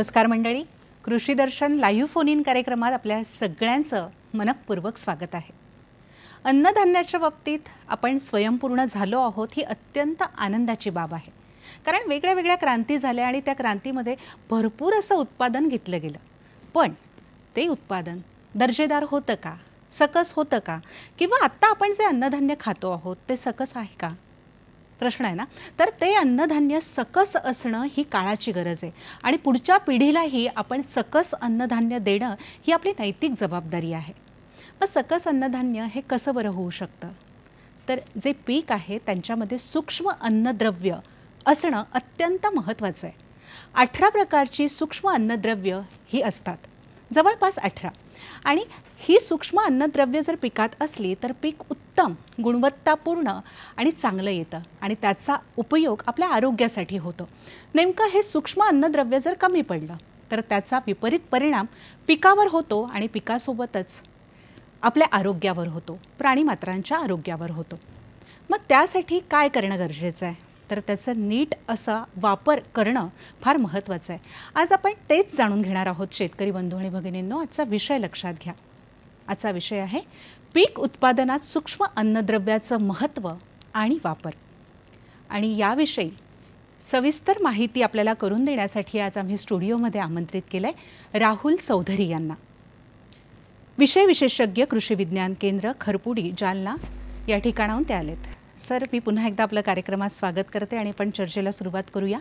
नमस्कार मंडळी कृषी दर्शन लाईव्ह फोन इन कार्यक्रमात आपल्या सगळ्यांचं मनपूर्वक स्वागत आहे अन्नधान्याच्या बाबतीत आपण स्वयंपूर्ण झालो आहोत ही अत्यंत आनंदाची बाब आहे कारण वेगळ्या वेगळ्या क्रांती झाल्या आणि त्या क्रांतीमध्ये भरपूर असं उत्पादन घेतलं गेलं पण ते उत्पादन दर्जेदार होतं का सकस होतं का किंवा आत्ता आपण जे अन्नधान्य खातो आहोत ते सकस आहे का प्रश्न आहे ना तर ते अन्नधान्य सकस असणं ही काळाची गरज आहे आणि पुढच्या पिढीलाही आपण सकस अन्नधान्य देणं ही आपली नैतिक जबाबदारी आहे मग सकस अन्नधान्य हे कसं बरं होऊ शकतं तर जे पीक आहे त्यांच्यामध्ये सूक्ष्म अन्नद्रव्य असणं अत्यंत महत्त्वाचं आहे अठरा प्रकारची सूक्ष्म अन्नद्रव्य ही असतात जवळपास अठरा आणि ही सूक्ष्म अन्नद्रव्य जर पिकात असली तर पीक उत्तम गुणवत्तापूर्ण आणि चांगलं येतं आणि त्याचा उपयोग आपल्या आरोग्यासाठी होतो नेमकं हे सूक्ष्म अन्नद्रव्य जर कमी पडलं तर त्याचा विपरीत परिणाम पिकावर होतो आणि पिकासोबतच आपल्या आरोग्यावर होतो प्राणीमात्रांच्या आरोग्यावर होतो मग त्यासाठी काय करणं गरजेचं आहे तर त्याचं नीट असा वापर करणं फार महत्त्वाचं आहे आज आपण तेच जाणून घेणार आहोत शेतकरी बंधू आणि भगिनींनो आजचा विषय लक्षात घ्या आजचा विषय आहे पीक उत्पादनात सूक्ष्म अन्नद्रव्याचं महत्त्व आणि वापर आणि याविषयी सविस्तर माहिती आपल्याला करून देण्यासाठी आज आम्ही स्टुडिओमध्ये आमंत्रित केलं आहे राहुल चौधरी यांना विषय विशेषज्ञ कृषी विज्ञान केंद्र खरपुडी जालना या ठिकाणाहून ते आलेत सर मी पुन्हा एकदा आपल्या कार्यक्रमात स्वागत करते आणि आपण चर्चेला सुरुवात करूया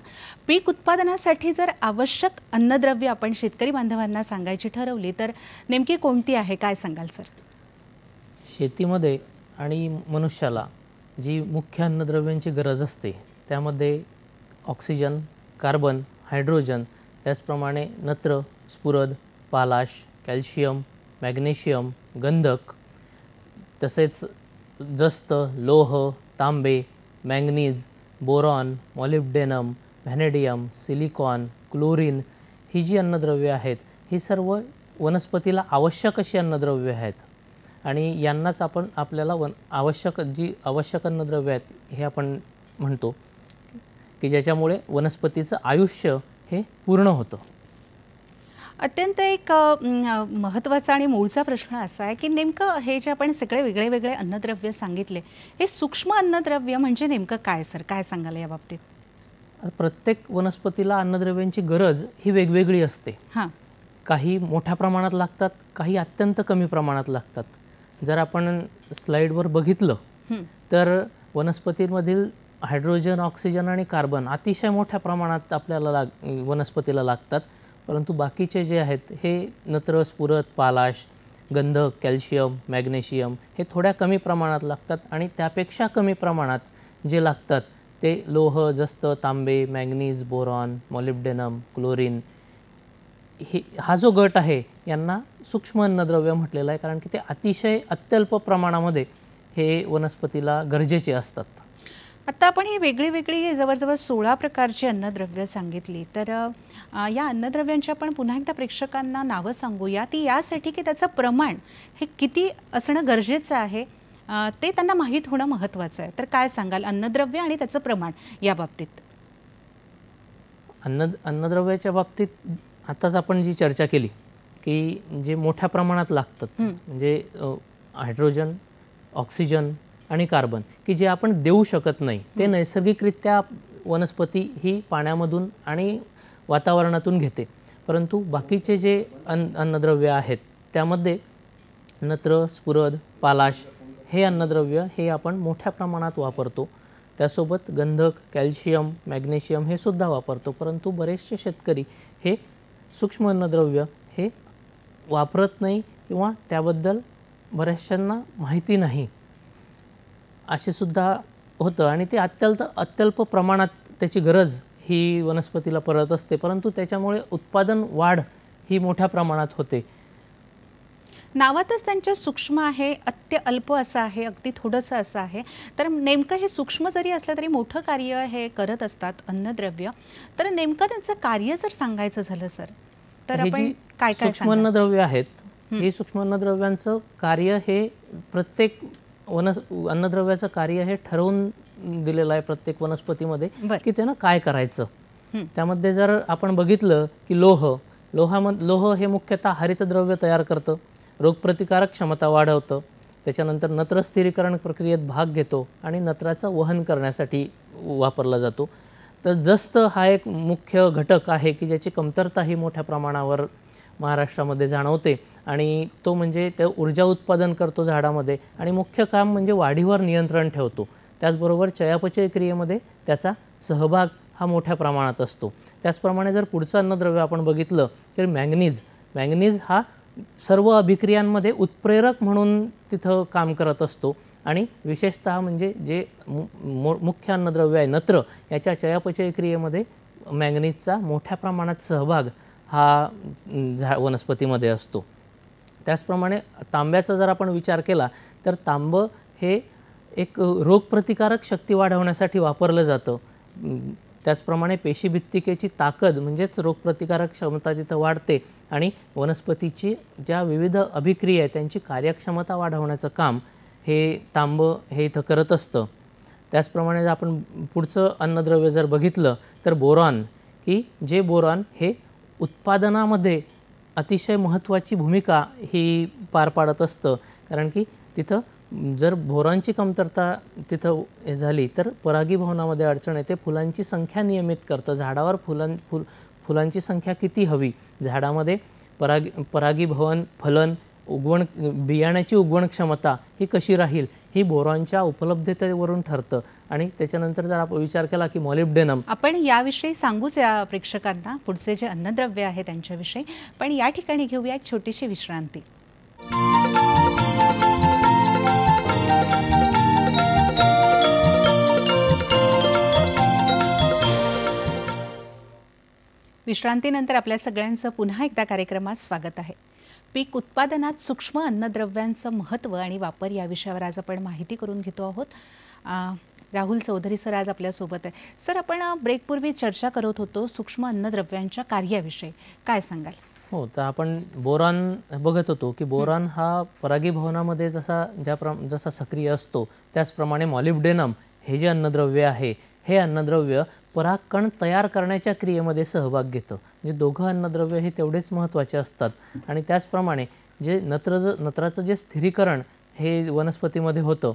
पीक उत्पादनासाठी जर आवश्यक अन्नद्रव्य आपण शेतकरी बांधवांना सांगायची ठरवली तर नेमकी कोणती आहे काय सांगाल सर शेतीमध्ये आणि मनुष्याला जी मुख्य अन्नद्रव्यांची गरज असते त्यामध्ये ऑक्सिजन कार्बन हायड्रोजन त्याचप्रमाणे नत्र स्फुरद पालाश कॅल्शियम मॅग्नेशियम गंधक तसेच जस्त लोह तांबे manganese boron molybdenum vanadium silicon chlorine ही जी अन्नद्रव्ये आहेत ही सर्व वनस्पतीला आवश्यक अशी अन्नद्रव्य आहेत आणि यांनाच आपण आपल्याला वन आवश्यक जी आवश्यक अन्नद्रव्य आहेत हे आपण म्हणतो की ज्याच्यामुळे वनस्पतीचं आयुष्य हे पूर्ण होतं अत्यंत एक महत्त्वाचा आणि मूळचा प्रश्न असा आहे की नेमकं हे जे आपण सगळे वेगळे वेगळे अन्नद्रव्य सांगितले हे सूक्ष्म अन्नद्रव्य म्हणजे नेमकं काय सर काय सांगाल या बाबतीत प्रत्येक वनस्पतीला अन्नद्रव्यांची गरज ही वेगवेगळी असते हां काही मोठ्या प्रमाणात लागतात काही अत्यंत कमी प्रमाणात लागतात जर आपण स्लाईडवर बघितलं तर वनस्पतींमधील हायड्रोजन ऑक्सिजन आणि कार्बन अतिशय मोठ्या प्रमाणात आपल्याला लाग वनस्पतीला लागतात परंतु बाकीचे जे आहेत हे नत्र स्फुरत पालाश गंधक कॅल्शियम मॅग्नेशियम हे थोड्या कमी प्रमाणात लागतात आणि त्यापेक्षा कमी प्रमाणात जे लागतात ते लोह जस्त तांबे मॅग्नीज बोरॉन मॉलिब्डेनम क्लोरीन हे हा जो गट आहे यांना सूक्ष्म अन्नद्रव्य म्हटलेलं आहे कारण की ते अतिशय अत्यल्प प्रमाणामध्ये हे वनस्पतीला गरजेचे असतात आता आपण ही वेगळी वेगळी जवळजवळ सोळा प्रकारची अन्नद्रव्य सांगितली तर या अन्नद्रव्यांच्या आपण पुन्हा एकदा प्रेक्षकांना नावं सांगूया ती यासाठी की त्याचं प्रमाण हे किती असणं गरजेचं आहे ते त्यांना माहीत होणं महत्त्वाचं आहे तर काय सांगाल अन्नद्रव्य आणि त्याचं प्रमाण या बाबतीत अन्न अन्नद्रव्याच्या बाबतीत आताच आपण जी चर्चा केली की जे मोठ्या प्रमाणात लागतात म्हणजे हायड्रोजन ऑक्सिजन आणि कार्बन की जे आपण देऊ शकत नाही ते नैसर्गिकरित्या वनस्पती ही पाण्यामधून आणि वातावरणातून घेते परंतु बाकीचे जे अन्न अन्नद्रव्य आहेत त्यामध्ये नत्र स्फुरद पालाश हे अन्नद्रव्य हे आपण मोठ्या प्रमाणात वापरतो त्यासोबत गंधक कॅल्शियम मॅग्नेशियम हे सुद्धा वापरतो परंतु बरेचसे शेतकरी हे सूक्ष्म अन्नद्रव्य हे वापरत नाही किंवा त्याबद्दल बऱ्याचशांना माहिती नाही असे सुद्धा होतं आणि ते अत्यंत अत्यल्प प्रमाणात त्याची गरज ही वनस्पतीला परत असते परंतु त्याच्यामुळे उत्पादन वाढ ही मोठ्या प्रमाणात होते नावातच त्यांच्या सूक्ष्म आहे अत्य अल्प असं आहे अगदी थोडंसं असं आहे तर नेमकं हे सूक्ष्म जरी असलं तरी मोठं कार्य हे करत असतात अन्नद्रव्य तर नेमकं त्यांचं कार्य जर सांगायचं झालं सर तर काय काय सूक्ष्म अन्नद्रव्य आहेत हे सूक्ष्म अन्नद्रव्यांचं कार्य हे प्रत्येक वनस अन्नद्रव्याचं कार्य हे ठरवून दिलेलं आहे प्रत्येक वनस्पतीमध्ये की त्यानं काय करायचं त्यामध्ये जर आपण बघितलं की लोह लोहामध्ये लोह हे मुख्यतः हरितद्रव्य तयार करतं रोगप्रतिकारक क्षमता वाढवतं त्याच्यानंतर स्थिरीकरण प्रक्रियेत भाग घेतो आणि नत्राचं वहन करण्यासाठी वापरला जातो तर जस्त हा एक मुख्य घटक आहे की ज्याची कमतरता ही मोठ्या प्रमाणावर महाराष्ट्रामध्ये जाणवते आणि तो म्हणजे ते ऊर्जा उत्पादन करतो झाडामध्ये आणि मुख्य काम म्हणजे वाढीवर नियंत्रण ठेवतो त्याचबरोबर चयापचय क्रियेमध्ये त्याचा सहभाग हा मोठ्या प्रमाणात असतो त्याचप्रमाणे जर पुढचं अन्नद्रव्य आपण बघितलं तर मॅंगनीज मॅंगनीज हा सर्व अभिक्रियांमध्ये उत्प्रेरक म्हणून तिथं काम करत असतो आणि विशेषत म्हणजे जे मु मुख्य अन्नद्रव्य आहे नत्र याच्या चयापचय क्रियेमध्ये मॅंगनीजचा मोठ्या प्रमाणात सहभाग हा झा वनस्पतीमध्ये असतो त्याचप्रमाणे तांब्याचा जर आपण विचार केला तर तांबं हे एक रोगप्रतिकारक शक्ती वाढवण्यासाठी वापरलं जातं त्याचप्रमाणे पेशीभित्तिकेची ताकद म्हणजेच रोगप्रतिकारक क्षमता तिथं वाढते आणि वनस्पतीची ज्या विविध अभिक्रिया आहे त्यांची कार्यक्षमता वाढवण्याचं काम हे तांबं हे इथं करत असतं त्याचप्रमाणे जर आपण पुढचं अन्नद्रव्य जर बघितलं तर बोरॉन की जे बोरॉन हे उत्पादनामध्ये अतिशय महत्त्वाची भूमिका ही पार पाडत असतं कारण की तिथं जर भोरांची कमतरता तिथं झाली तर परागीभवनामध्ये अडचण येते फुलांची संख्या नियमित करतं झाडावर फुलां फुल फुलांची संख्या किती हवी झाडामध्ये परागी परागीभवन फलन उगवण बियाण्याची उगवण क्षमता ही कशी राहील ही बोरॉनच्या उपलब्धतेवरून ठरतं आणि त्याच्यानंतर जर आपण विचार केला की मॉलिब्डेनम आपण याविषयी सांगूच या प्रेक्षकांना पुढचे जे अन्नद्रव्य आहे त्यांच्याविषयी पण या ठिकाणी घेऊया एक छोटीशी विश्रांती विश्रांतीनंतर आपल्या सगळ्यांचं पुन्हा एकदा कार्यक्रमात स्वागत आहे पीक उत्पादनात सूक्ष्म अन्नद्रव्यांचं महत्त्व आणि वापर या विषयावर आज आपण माहिती करून घेतो आहोत राहुल चौधरी सर आज आपल्यासोबत आहे सर आपण ब्रेकपूर्वी चर्चा करत होतो सूक्ष्म अन्नद्रव्यांच्या कार्याविषयी काय सांगाल हो तर आपण बोरान बघत होतो की बोरान हा परागीभवनामध्ये जसा ज्या प्र जसा सक्रिय असतो त्याचप्रमाणे मॉलिब्डेनम हे जे अन्नद्रव्य आहे हे अन्नद्रव्य पराकण तयार करण्याच्या क्रियेमध्ये सहभाग घेतं म्हणजे दोघं अन्नद्रव्य हे तेवढेच महत्त्वाचे असतात आणि त्याचप्रमाणे जे नत्रज नत्राचं जे स्थिरीकरण हे वनस्पतीमध्ये होतं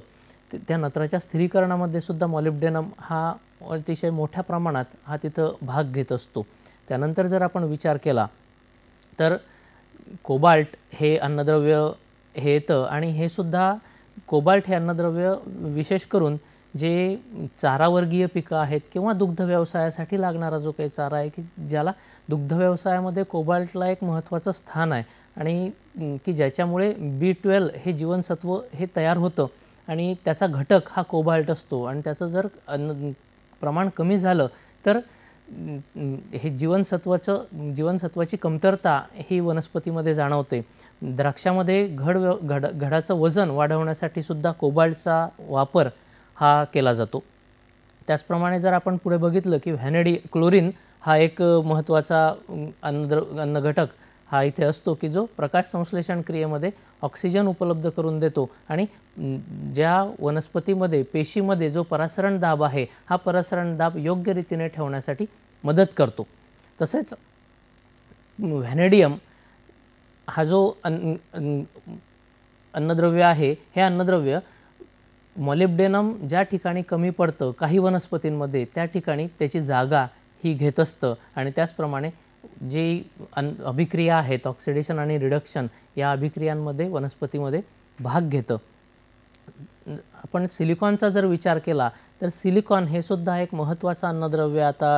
ते त्या नत्राच्या स्थिरीकरणामध्ये सुद्धा मॉलिब्डेनम हा अतिशय मोठ्या प्रमाणात हा तिथं भाग घेत असतो त्यानंतर जर आपण विचार केला तर कोबाल्ट हे अन्नद्रव्य हे येतं आणि हे सुद्धा कोबाल्ट हे अन्नद्रव्य विशेष करून जे चारावर्गीय पिकं आहेत किंवा दुग्ध व्यवसायासाठी लागणारा जो काही चारा आहे की ज्याला दुग्ध व्यवसायामध्ये कोबाल्टला एक महत्त्वाचं स्थान आहे आणि की ज्याच्यामुळे बी ट्वेल्व हे जीवनसत्व हे तयार होतं आणि त्याचा घटक हा कोबाल्ट असतो आणि त्याचं जर प्रमाण कमी झालं तर हे जीवनसत्वाचं जीवनसत्वाची कमतरता ही वनस्पतीमध्ये जाणवते द्राक्षामध्ये घड घड घडाचं वजन वाढवण्यासाठी सुद्धा कोबाल्टचा वापर हा केला जातो त्याचप्रमाणे जर आपण पुढे बघितलं की व्हॅनेडी क्लोरीन हा एक महत्त्वाचा अन्नद्र अन्नघटक हा इथे असतो की जो प्रकाश संश्लेषण क्रियेमध्ये ऑक्सिजन उपलब्ध करून देतो आणि ज्या वनस्पतीमध्ये पेशीमध्ये जो परासरण दाब आहे हा परासरण दाब योग्य रीतीने ठेवण्यासाठी मदत करतो तसेच व्हॅनेडियम हा जो अन्न अन्नद्रव्य आहे हे अन्नद्रव्य मॉलिब्डेनम ज्या ठिकाणी कमी पडतं काही वनस्पतींमध्ये त्या ठिकाणी त्याची जागा ही घेत असतं आणि त्याचप्रमाणे जी अन अभिक्रिया आहेत ऑक्सिडेशन आणि रिडक्शन या अभिक्रियांमध्ये वनस्पतीमध्ये भाग घेतं आपण सिलिकॉनचा जर विचार केला तर सिलिकॉन हे सुद्धा एक महत्त्वाचं अन्नद्रव्य आता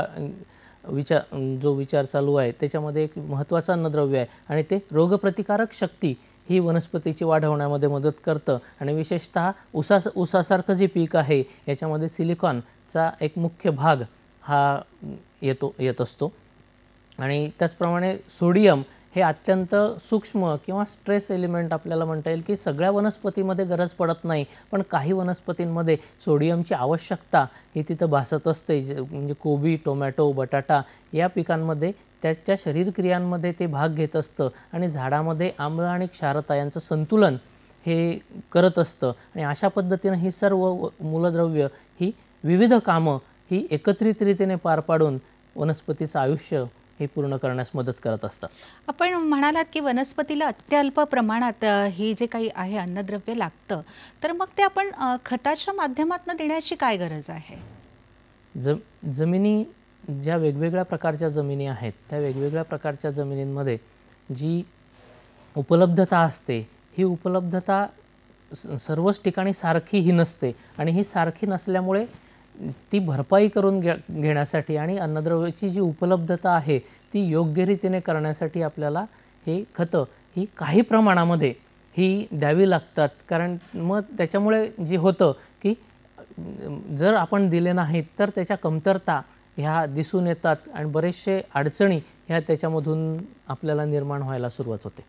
विचार जो विचार चालू आहे त्याच्यामध्ये एक महत्त्वाचं अन्नद्रव्य आहे आणि ते रोगप्रतिकारक शक्ती ही वनस्पतीची वाढ होण्यामध्ये मदत करतं आणि विशेषत उसा उसासारखं जे पीक आहे याच्यामध्ये सिलिकॉनचा एक मुख्य भाग हा येतो येत असतो आणि त्याचप्रमाणे सोडियम हे अत्यंत सूक्ष्म किंवा स्ट्रेस एलिमेंट आपल्याला म्हणता येईल की सगळ्या वनस्पतीमध्ये गरज पडत नाही पण काही वनस्पतींमध्ये सोडियमची आवश्यकता ही तिथं भासत असते म्हणजे कोबी टोमॅटो बटाटा या पिकांमध्ये त्याच्या शरीरक्रियांमध्ये ते भाग घेत असतं आणि झाडामध्ये आम्ल आणि क्षारता यांचं संतुलन हे करत असतं आणि अशा पद्धतीनं ही सर्व मूलद्रव्य ही विविध कामं ही एकत्रितरितीने पार पाडून वनस्पतीचं आयुष्य हे पूर्ण करण्यास मदत करत असतात आपण म्हणालात की वनस्पतीला अत्यल्प प्रमाणात हे जे काही आहे अन्नद्रव्य लागतं तर मग ते आपण खताच्या माध्यमातून देण्याची काय गरज आहे जम जमिनी ज्या वेगवेगळ्या प्रकारच्या जमिनी आहेत त्या वेगवेगळ्या प्रकारच्या जमिनींमध्ये जी उपलब्धता असते ही उपलब्धता सर्वच ठिकाणी सारखी ही नसते आणि ही सारखी नसल्यामुळे ती भरपाई करून घे घेण्यासाठी आणि अन्नद्रव्याची जी उपलब्धता आहे ती योग्यरीतीने करण्यासाठी आपल्याला हे खतं ही काही प्रमाणामध्ये ही द्यावी लागतात कारण मग त्याच्यामुळे जे होतं की जर आपण दिले नाहीत तर त्याच्या कमतरता ह्या दिसून येतात आणि बरेचसे अडचणी ह्या त्याच्यामधून आपल्याला निर्माण व्हायला सुरुवात होते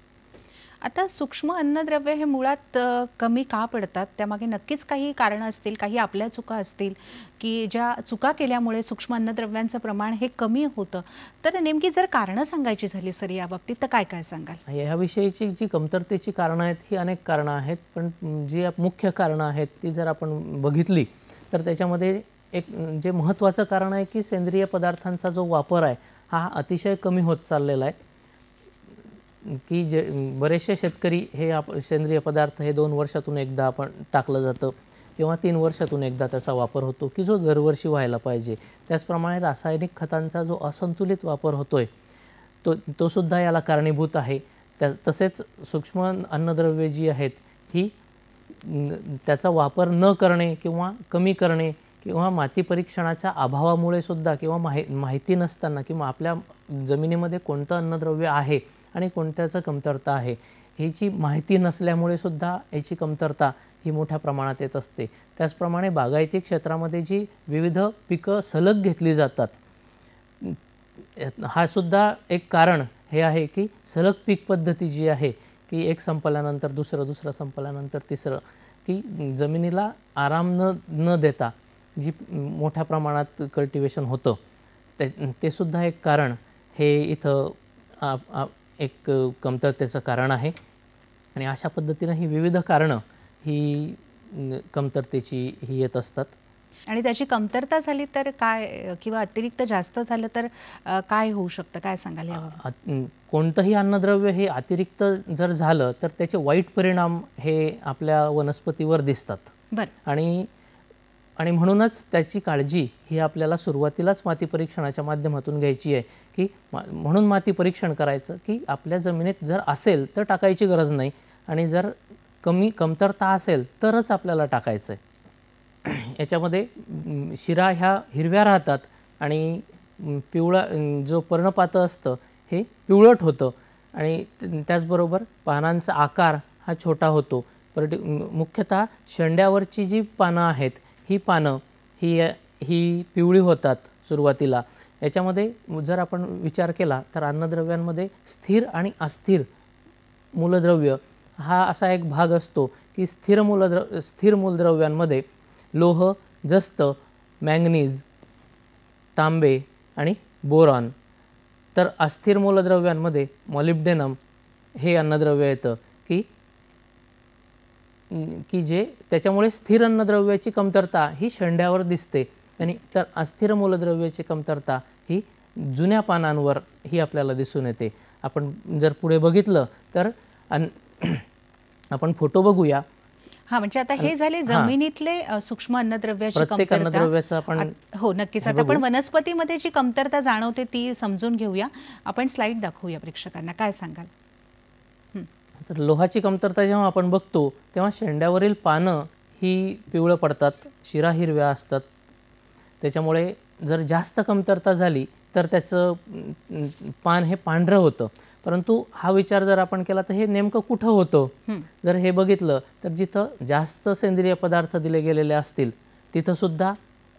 आता सूक्ष्म अन्नद्रव्य हे मुळात कमी का पडतात त्यामागे नक्कीच काही कारणं असतील काही आपल्या चुका असतील की ज्या चुका केल्यामुळे सूक्ष्म अन्नद्रव्यांचं प्रमाण हे कमी होतं तर नेमकी जर कारणं सांगायची झाली सर याबाबतीत तर काय काय सांगाल ह्याविषयीची जी कमतरतेची कारणं आहेत ही अनेक कारणं आहेत पण जी मुख्य कारणं आहेत ती जर आपण बघितली तर त्याच्यामध्ये एक जे महत्त्वाचं कारण आहे की सेंद्रिय पदार्थांचा जो वापर आहे हा अतिशय कमी होत चाललेला आहे की जे बरेचसे शेतकरी हे आप सेंद्रिय पदार्थ हे दोन वर्षातून एकदा आपण टाकलं जातं किंवा तीन वर्षातून एकदा त्याचा वापर होतो की जो दरवर्षी व्हायला पाहिजे त्याचप्रमाणे रासायनिक खतांचा जो असंतुलित वापर होतो आहे तो तोसुद्धा याला कारणीभूत आहे त्या तसेच सूक्ष्म अन्नद्रव्ये जी आहेत ही त्याचा वापर न करणे किंवा कमी करणे किंवा माती परीक्षणाच्या अभावामुळे सुद्धा किंवा माहि माहिती नसताना किंवा आपल्या जमिनीमध्ये कोणतं अन्नद्रव्य आहे आणि कोणत्याचं कमतरता आहे ह्याची माहिती नसल्यामुळे सुद्धा याची कमतरता ही मोठ्या प्रमाणात येत असते त्याचप्रमाणे बागायती क्षेत्रामध्ये जी विविध पिकं सलग घेतली जातात हा सुद्धा एक कारण हे आहे की सलग पीक पद्धती जी आहे की एक संपल्यानंतर दुसरं दुसरं संपल्यानंतर तिसरं की जमिनीला आराम न न देता जी मोठ्या प्रमाणात कल्टिवेशन होतं ते ते सुद्धा एक कारण हे इथं एक कमतरतेचं कारण आहे आणि अशा पद्धतीनं ही विविध कारणं ही कमतरतेची ही येत असतात आणि त्याची कमतरता झाली तर काय किंवा अतिरिक्त जास्त झालं तर काय होऊ शकतं काय सांगाल कोणतंही अन्नद्रव्य हे अतिरिक्त जर झालं तर त्याचे वाईट परिणाम हे आपल्या वनस्पतीवर दिसतात बरं आणि आणि म्हणूनच त्याची काळजी ही आपल्याला सुरुवातीलाच माती परीक्षणाच्या माध्यमातून घ्यायची आहे की मा म्हणून माती परीक्षण करायचं की आपल्या जमिनीत जर असेल तर टाकायची गरज नाही आणि जर कमी कमतरता असेल तरच आपल्याला टाकायचं आहे याच्यामध्ये शिरा ह्या हिरव्या राहतात आणि पिवळा जो पर्णपातं असतं हे पिवळट होतं आणि त्याचबरोबर पानांचा आकार हा छोटा होतो पर्टि मुख्यतः शेंड्यावरची जी पानं आहेत ही पानं ही ही पिवळी होतात सुरुवातीला याच्यामध्ये जर आपण विचार केला तर अन्नद्रव्यांमध्ये स्थिर आणि अस्थिर मूलद्रव्य हा असा एक भाग असतो की स्थिर मूलद्र स्थिर मूलद्रव्यांमध्ये लोह जस्त मँगनीज तांबे आणि बोरॉन तर अस्थिर मूलद्रव्यांमध्ये मॉलिब्डेनम हे अन्नद्रव्य येतं की की जे त्याच्यामुळे स्थिर अन्नद्रव्याची कमतरता ही शेंड्यावर दिसते आणि तर अस्थिर मूलद्रव्याची कमतरता ही जुन्या पानांवर ही आपल्याला दिसून येते आपण जर पुढे बघितलं तर आपण फोटो बघूया हा म्हणजे आता हे झाले जमिनीतले सूक्ष्म अन्नद्रव्याची आपण हो नक्कीच आता आपण वनस्पतीमध्ये जी कमतरता जाणवते ती समजून घेऊया आपण स्लाइड दाखवूया प्रेक्षकांना काय सांगाल तर लोहाची कमतरता जेव्हा आपण बघतो तेव्हा शेंड्यावरील पानं ही पिवळं पडतात शिरा हिरव्या असतात त्याच्यामुळे जर जास्त कमतरता झाली तर त्याचं पान हे पांढरं होतं परंतु हा विचार जर आपण केला तर हे नेमकं कुठं होतं जर हे बघितलं तर जिथं जास्त सेंद्रिय पदार्थ दिले गेलेले असतील तिथंसुद्धा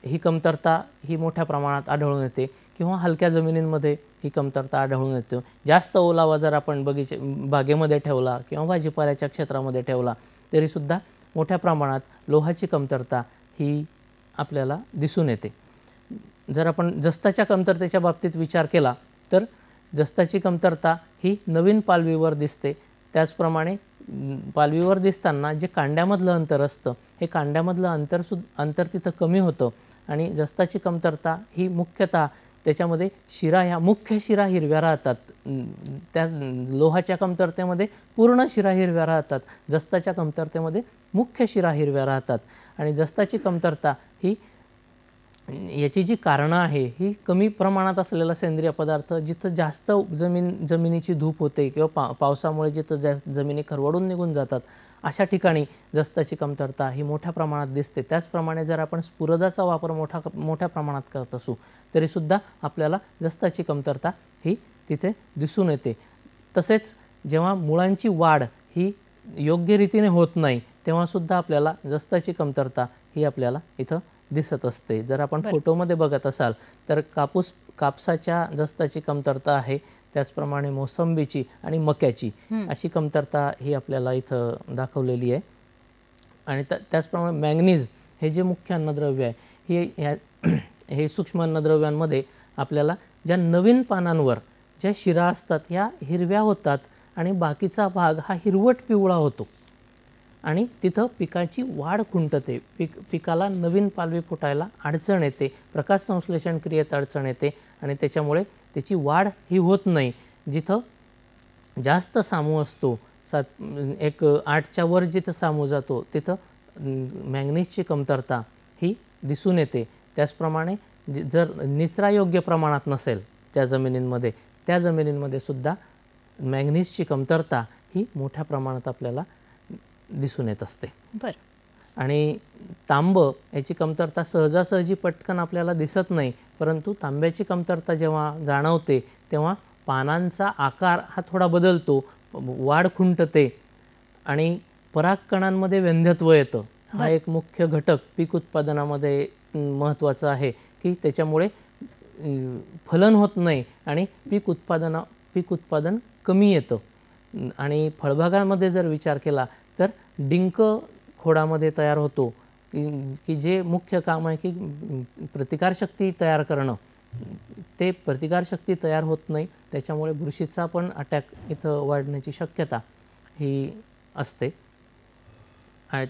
ही कमतरता ही मोठ्या प्रमाणात आढळून येते किंवा हलक्या जमिनींमध्ये ही कमतरता आढळून येतो जास्त ओलावा जर आपण बगीचे बागेमध्ये ठेवला किंवा भाजीपाल्याच्या क्षेत्रामध्ये ठेवला तरीसुद्धा मोठ्या प्रमाणात लोहाची कमतरता ही आपल्याला दिसून येते जर आपण जस्ताच्या कमतरतेच्या बाबतीत विचार केला तर जस्ताची कमतरता ही नवीन पालवीवर दिसते त्याचप्रमाणे पालवीवर दिसताना जे कांड्यामधलं अंतर असतं हे कांड्यामधलं अंतरसुद्धा अंतर तिथं कमी होतं आणि जस्ताची कमतरता ही मुख्यतः त्याच्यामध्ये शिरा ह्या मुख्य शिरा हिरव्या राहतात त्या लोहाच्या कमतरतेमध्ये पूर्ण शिरा हिरव्या राहतात जस्ताच्या कमतरतेमध्ये मुख्य शिरा हिरव्या राहतात आणि जस्ताची कमतरता ही याची जी कारणं आहे ही कमी प्रमाणात असलेला सेंद्रिय पदार्थ जिथं जास्त जमीन जमिनीची धूप होते किंवा पा पावसामुळे जिथं जास्त जमिनी खरवडून निघून जातात अशा ठिकाणी जस्ताची कमतरता ही मोठ्या प्रमाणात दिसते त्याचप्रमाणे जर आपण स्फुरदाचा वापर मोठा मोठ्या प्रमाणात करत असू तरीसुद्धा आपल्याला जस्ताची कमतरता ही तिथे दिसून येते तसेच जेव्हा मुळांची वाढ ही योग्य रीतीने होत नाही तेव्हासुद्धा आपल्याला जस्ताची कमतरता ही आपल्याला इथं दिसत असते जर आपण फोटोमध्ये बघत असाल तर कापूस कापसाच्या जस्ताची कमतरता आहे त्याचप्रमाणे मोसंबीची आणि मक्याची अशी कमतरता ही आपल्याला इथं दाखवलेली आहे आणि त्याचप्रमाणे मॅग्नीज हे जे मुख्य अन्नद्रव्य आहे हे ह्या हे सूक्ष्म अन्नद्रव्यांमध्ये आपल्याला ज्या नवीन पानांवर ज्या शिरा असतात ह्या हिरव्या होतात आणि बाकीचा भाग हा हिरवट पिवळा होतो आणि तिथं पिकाची वाढ खुंटते पिक पिकाला नवीन पालवी फुटायला अडचण येते प्रकाश संश्लेषण क्रियेत अडचण येते आणि त्याच्यामुळे त्याची वाढ ही होत नाही जिथं जास्त सामू असतो सात एक आठच्या वर जिथं सामू जातो तिथं मॅंगनीजची कमतरता ही दिसून येते त्याचप्रमाणे जर निचरा योग्य प्रमाणात नसेल त्या जमिनींमध्ये त्या जमिनींमध्ये सुद्धा मॅंगनीजची कमतरता ही मोठ्या प्रमाणात आपल्याला दिसून येत असते बरं आणि तांबं याची कमतरता सहजासहजी पटकन आपल्याला दिसत नाही परंतु तांब्याची कमतरता जेव्हा जाणवते तेव्हा पानांचा आकार हा थोडा बदलतो वाढ खुंटते आणि परागकणांमध्ये व्यंध्यत्व येतं हा एक मुख्य घटक पीक उत्पादनामध्ये महत्त्वाचा आहे की त्याच्यामुळे फलन होत नाही आणि पीक उत्पादना पीक उत्पादन कमी येतं आणि फळभागामध्ये जर विचार केला तर डिंक खोडामध्ये तयार होतो की की जे मुख्य काम आहे की प्रतिकारशक्ती तयार करणं ते प्रतिकारशक्ती तयार होत नाही त्याच्यामुळे बुरशीचा पण अटॅक इथं वाढण्याची शक्यता ही असते आणि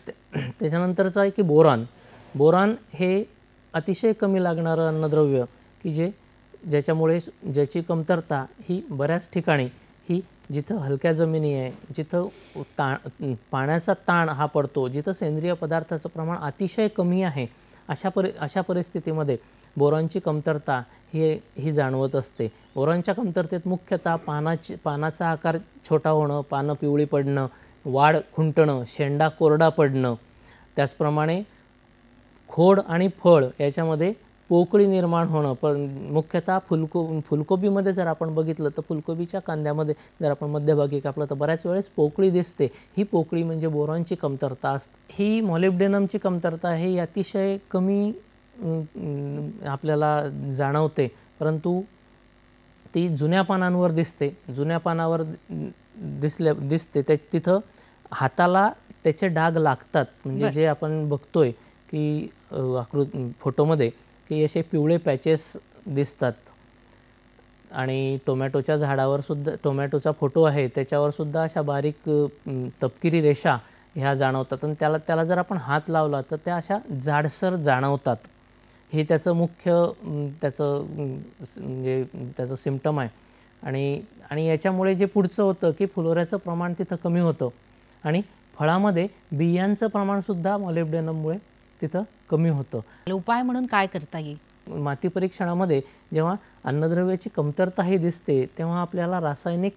त्याच्यानंतरचं आहे की बोरान बोरान हे अतिशय कमी लागणारं अन्नद्रव्य की जे ज्याच्यामुळे ज्याची कमतरता ही बऱ्याच ठिकाणी ही जिथं हलक्या जमिनी आहे जिथं ताण पाण्याचा ताण हा पडतो जिथं सेंद्रिय पदार्थाचं प्रमाण अतिशय कमी आहे अशा परि अशा परिस्थितीमध्ये बोरांची कमतरता ही ही जाणवत असते बोरांच्या कमतरतेत मुख्यतः पानाची पानाचा आकार छोटा होणं पानं पिवळी पडणं वाढ खुंटणं शेंडा कोरडा पडणं त्याचप्रमाणे खोड आणि फळ याच्यामध्ये पोकळी निर्माण होणं पण मुख्यतः फुलको फुलकोबीमध्ये जर आपण बघितलं तर फुलकोबीच्या कांद्यामध्ये जर आपण मध्यभागी कापलं तर बऱ्याच वेळेस पोकळी दिसते ही पोकळी म्हणजे बोरॉनची कमतरता असते ही मॉलिब्डेनमची कमतरता हे अतिशय कमी आपल्याला जाणवते परंतु ती जुन्या पानांवर दिसते जुन्या पानावर दिसल्या दिसते त्या तिथं हाताला त्याचे डाग लागतात म्हणजे जे आपण बघतोय की आकृत फोटोमध्ये की असे पिवळे पॅचेस दिसतात आणि टोमॅटोच्या झाडावरसुद्धा टोमॅटोचा फोटो आहे त्याच्यावरसुद्धा अशा बारीक तपकिरी रेषा ह्या जाणवतात आणि त्याला त्याला जर आपण हात लावला तर त्या अशा जाडसर जाणवतात हे त्याचं मुख्य त्याचं म्हणजे त्याचं सिम्पटम आहे आणि आणि याच्यामुळे जे पुढचं होतं की फुलोऱ्याचं प्रमाण तिथं कमी होतं आणि फळामध्ये बियांचं प्रमाणसुद्धा मॉलिब्डेनममुळे तिथं कमी होतं उपाय म्हणून काय करता येईल माती परीक्षणामध्ये जेव्हा अन्नद्रव्याची कमतरता ही दिसते तेव्हा आपल्याला रासायनिक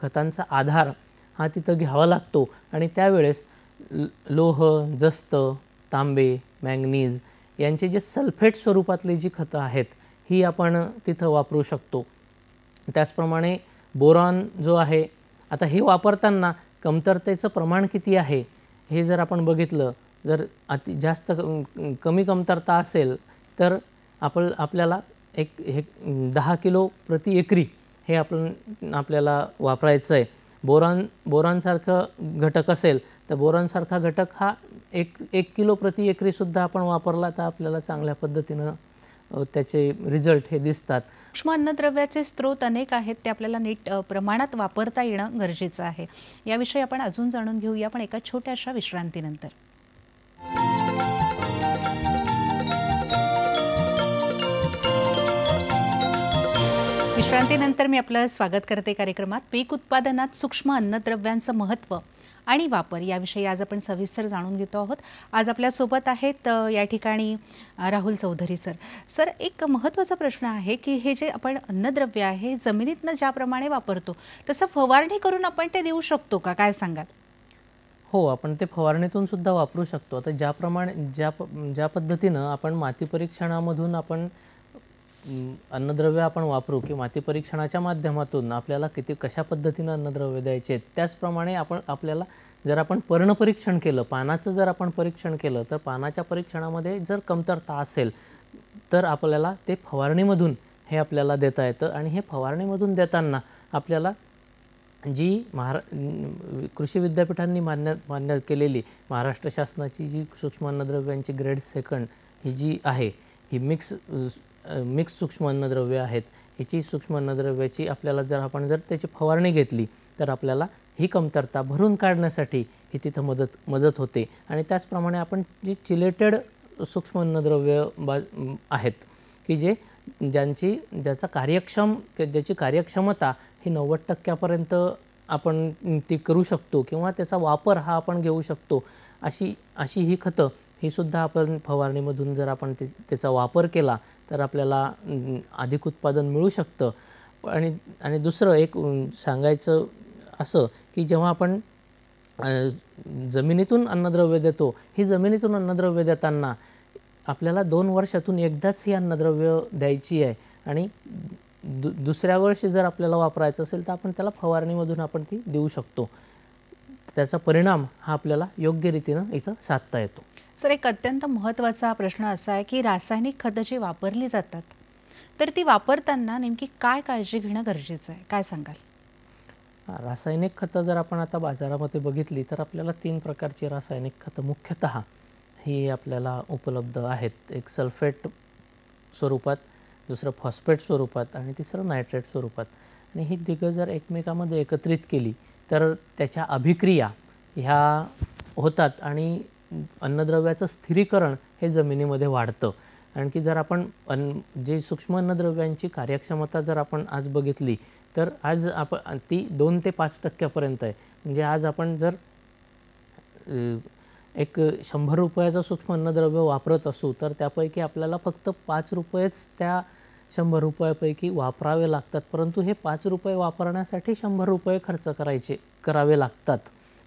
खतांचा आधार हा तिथं घ्यावा लागतो आणि त्यावेळेस लोह जस्त तांबे मॅंगनीज यांचे जे सल्फेट स्वरूपातली जी खतं आहेत ही आपण तिथं वापरू शकतो त्याचप्रमाणे बोरॉन जो आहे आता हे वापरताना कमतरतेचं प्रमाण किती आहे हे जर आपण बघितलं जर अति जास्त कमी कमतरता असेल तर आपण आपल्याला एक हे दहा किलो प्रति एकरी हे आपण आपल्याला वापरायचं आहे बोरान बोरांसारखं घटक असेल तर बोरांसारखा घटक हा एक एक किलो प्रति एकरीसुद्धा आपण वापरला तर आपल्याला चांगल्या पद्धतीनं त्याचे रिझल्ट हे दिसतात सूक्ष्म अन्नद्रव्याचे स्रोत अनेक आहेत ते आपल्याला नीट प्रमाणात वापरता येणं गरजेचं आहे याविषयी आपण अजून जाणून घेऊया पण एका छोट्याशा विश्रांतीनंतर विश्रांतीनंतर मी आपलं स्वागत करते कार्यक्रमात पीक उत्पादनात सूक्ष्म अन्नद्रव्यांचं महत्त्व आणि वापर याविषयी आज आपण सविस्तर जाणून घेतो आहोत आज आपल्यासोबत आहेत या ठिकाणी राहुल चौधरी सर सर एक महत्त्वाचा प्रश्न आहे की हे जे आपण अन्नद्रव्य आहे जमिनीतनं ज्याप्रमाणे वापरतो तसं फवारणी करून आपण ते देऊ शकतो का काय सांगाल हो आपण ते फवारणीतून सुद्धा वापरू शकतो आता ज्याप्रमाणे ज्या ज्या पद्धतीनं आपण माती परीक्षणामधून आपण अन्नद्रव्य आपण वापरू की माती परीक्षणाच्या माध्यमातून आपल्याला किती कशा पद्धतीनं अन्नद्रव्य द्यायचे त्याचप्रमाणे आपण आपल्याला जर आपण पर्णपरीक्षण केलं पानाचं जर आपण परीक्षण केलं तर पानाच्या परीक्षणामध्ये जर कमतरता असेल तर आपल्याला ते फवारणीमधून हे आपल्याला देता येतं आणि हे फवारणीमधून देताना आपल्याला जी महारा कृषी विद्यापीठांनी मान्य मान्य केलेली महाराष्ट्र शासनाची जी सूक्ष्म अन्नद्रव्यांची ग्रेड सेकंड ही जी आहे ही मिक्स मिक्स सूक्ष्म अन्नद्रव्य आहेत ह्याची सूक्ष्म अन्नद्रव्याची आपल्याला जर आपण जर त्याची फवारणी घेतली तर आपल्याला ही कमतरता भरून काढण्यासाठी ही तिथं मदत मदत होते आणि त्याचप्रमाणे आपण जी चिलेटेड सूक्ष्म अन्नद्रव्य बा आहेत की जे ज्यांची ज्याचा कार्यक्षम ज्याची कार्यक्षमता ही नव्वद टक्क्यापर्यंत आपण ती करू शकतो किंवा त्याचा वापर हा आपण घेऊ शकतो अशी अशी ही खतं ही सुद्धा आपण फवारणीमधून जर आपण ते त्याचा वापर केला तर आपल्याला अधिक उत्पादन मिळू शकतं आणि आणि दुसरं एक सांगायचं असं की जेव्हा आपण जमिनीतून अन्नद्रव्य देतो ही जमिनीतून अन्नद्रव्य देताना आपल्याला दोन वर्षातून एकदाच ही अन्नद्रव्य द्यायची आहे आणि दु दुसऱ्या वर्षी जर आपल्याला वापरायचं असेल तर आपण त्याला फवारणीमधून आपण ती देऊ शकतो त्याचा परिणाम हा आपल्याला योग्य रीतीनं इथं साधता येतो सर एक अत्यंत महत्त्वाचा प्रश्न असा आहे की रासायनिक खतं जी वापरली जातात तर ती वापरताना नेमकी काय काळजी घेणं गरजेचं आहे काय सांगाल रासायनिक खतं जर आपण आता बाजारामध्ये बघितली तर आपल्याला तीन प्रकारची रासायनिक खतं मुख्यतः ही आपल्याला उपलब्ध आहेत एक सल्फेट स्वरूपात दुसरं फॉस्फेट स्वरूपात आणि तिसरं नायट्रेट स्वरूपात आणि ही दिगं जर एकमेकामध्ये एकत्रित केली तर त्याच्या अभिक्रिया ह्या होतात आणि अन्नद्रव्याचं स्थिरीकरण हे जमिनीमध्ये वाढतं कारण की जर आपण अन्न जे सूक्ष्म अन्नद्रव्यांची कार्यक्षमता जर आपण आज बघितली तर आज आपण ती दोन ते पाच टक्क्यापर्यंत आहे म्हणजे आज आपण जर एक शंभर रुपयाचं सूक्ष्म अन्नद्रव्य वापरत असू तर त्यापैकी आपल्याला फक्त पाच रुपयेच त्या शंभर रुपयापैकी वापरावे लागतात परंतु हे पाच रुपये वापरण्यासाठी शंभर रुपये खर्च करायचे करावे लागतात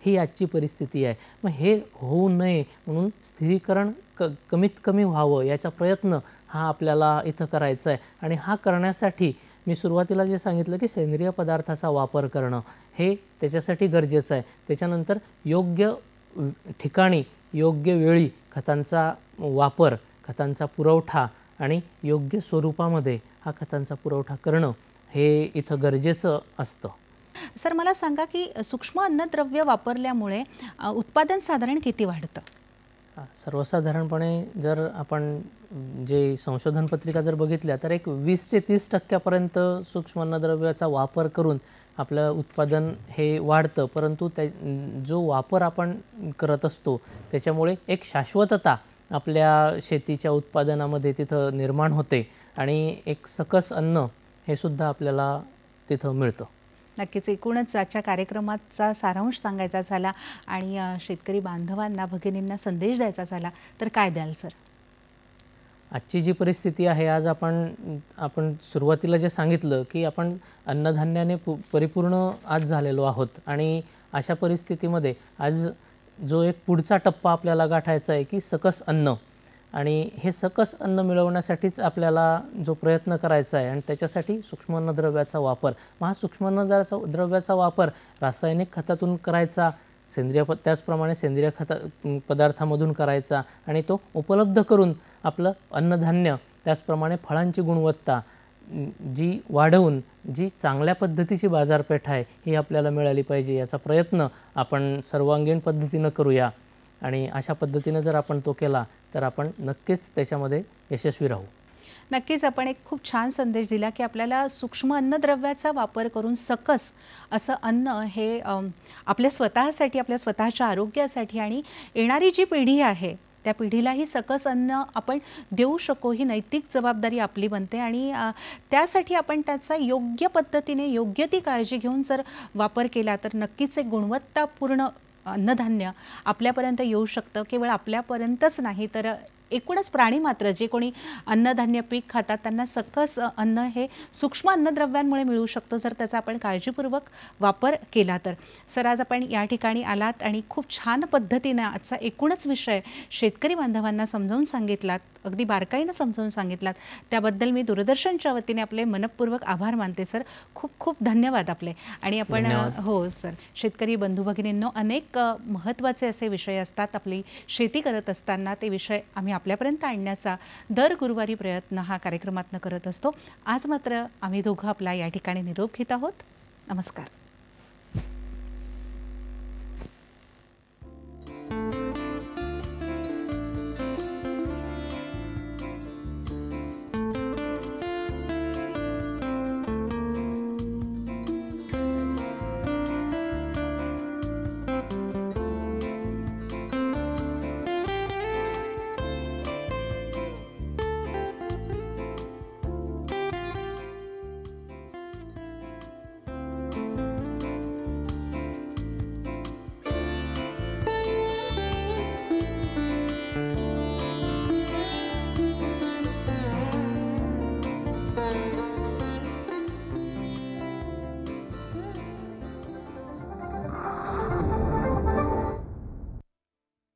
ही आजची परिस्थिती आहे मग हे होऊ नये म्हणून स्थिरीकरण क कमीत कमी व्हावं याचा प्रयत्न हा आपल्याला इथं करायचा आहे आणि हा करण्यासाठी मी सुरुवातीला जे सांगितलं की सेंद्रिय पदार्थाचा वापर करणं हे त्याच्यासाठी गरजेचं आहे त्याच्यानंतर योग्य ठिकाणी योग्य वेळी खतांचा वापर खतांचा पुरवठा आणि योग्य स्वरूपामध्ये हा खतांचा पुरवठा करणं हे इथं गरजेचं असतं सर मला सांगा की सूक्ष्म अन्नद्रव्य वापरल्यामुळे उत्पादन साधारण किती वाढतं सर्वसाधारणपणे जर आपण जे संशोधन पत्रिका जर बघितल्या तर एक वीस ते तीस टक्क्यापर्यंत सूक्ष्म अन्नद्रव्याचा वापर करून आपलं उत्पादन हे वाढतं परंतु त्या जो वापर आपण करत असतो त्याच्यामुळे एक शाश्वतता आपल्या शेतीच्या उत्पादनामध्ये तिथं निर्माण होते आणि एक सकस अन्न हे सुद्धा आपल्याला तिथं मिळतं नक्कीच एकूणच आजच्या कार्यक्रमाचा सारांश सांगायचा झाला आणि शेतकरी बांधवांना भगिनींना संदेश द्यायचा झाला तर काय द्याल सर आजची जी परिस्थिती आहे आज आपण आपण सुरुवातीला जे सांगितलं की आपण अन्नधान्याने पु परिपूर्ण आज झालेलो आहोत आणि अशा परिस्थितीमध्ये आज जो एक पुढचा टप्पा आपल्याला गाठायचा आहे की सकस अन्न आणि हे सकस अन्न मिळवण्यासाठीच आपल्याला जो प्रयत्न करायचा आहे आणि त्याच्यासाठी सूक्ष्मन्नद्रव्याचा वापर मग हा सूक्ष्मन्नद्राचा द्रव्याचा वापर रासायनिक खतातून करायचा सेंद्रिय प त्याचप्रमाणे सेंद्रिय खता पदार्थामधून करायचा आणि तो उपलब्ध करून आपलं अन्नधान्य त्याचप्रमाणे फळांची गुणवत्ता जी वाढवून जी चांगल्या पद्धतीची बाजारपेठ आहे ही आपल्याला मिळाली पाहिजे याचा प्रयत्न आपण सर्वांगीण पद्धतीनं करूया आणि अशा पद्धतीनं जर आपण तो केला तर आपण नक्कीच त्याच्यामध्ये यशस्वी राहू नक्कीच आपण एक खूप छान संदेश दिला की आपल्याला सूक्ष्म अन्नद्रव्याचा वापर करून सकस असं अन्न हे आपल्या स्वतःसाठी आपल्या स्वतःच्या आरोग्यासाठी आणि येणारी जी पिढी आहे त्या पिढीलाही सकस अन्न आपण देऊ शकू ही नैतिक जबाबदारी आपली बनते आणि त्यासाठी आपण त्याचा योग्य पद्धतीने योग्य ती काळजी घेऊन जर वापर केला तर नक्कीच एक गुणवत्तापूर्ण अन्नधान्य आपल्यापर्यंत येऊ शकतं केवळ आपल्यापर्यंतच नाही तर एकूणच प्राणी मात्र जे कोणी अन्नधान्य पीक खातात त्यांना सकस अन्न हे सूक्ष्म अन्नद्रव्यांमुळे मिळू शकतो जर त्याचा आपण काळजीपूर्वक वापर केला तर सर आज आपण या ठिकाणी आलात आणि खूप छान पद्धतीनं आजचा एकूणच विषय शेतकरी बांधवांना समजावून सांगितलात अगदी बारकाईनं समजावून सांगितलात त्याबद्दल मी दूरदर्शनच्या वतीने आपले मनपूर्वक आभार मानते सर खूप खूप धन्यवाद आपले आणि आपण हो सर शेतकरी बंधू भगिनींनो अनेक महत्त्वाचे असे विषय असतात आपली शेती करत असताना ते विषय आम्ही आपल्यापर्यंत आणण्याचा दर गुरुवारी प्रयत्न हा कार्यक्रमातनं करत असतो आज मात्र आम्ही दोघं आपला या ठिकाणी निरोप घेत आहोत नमस्कार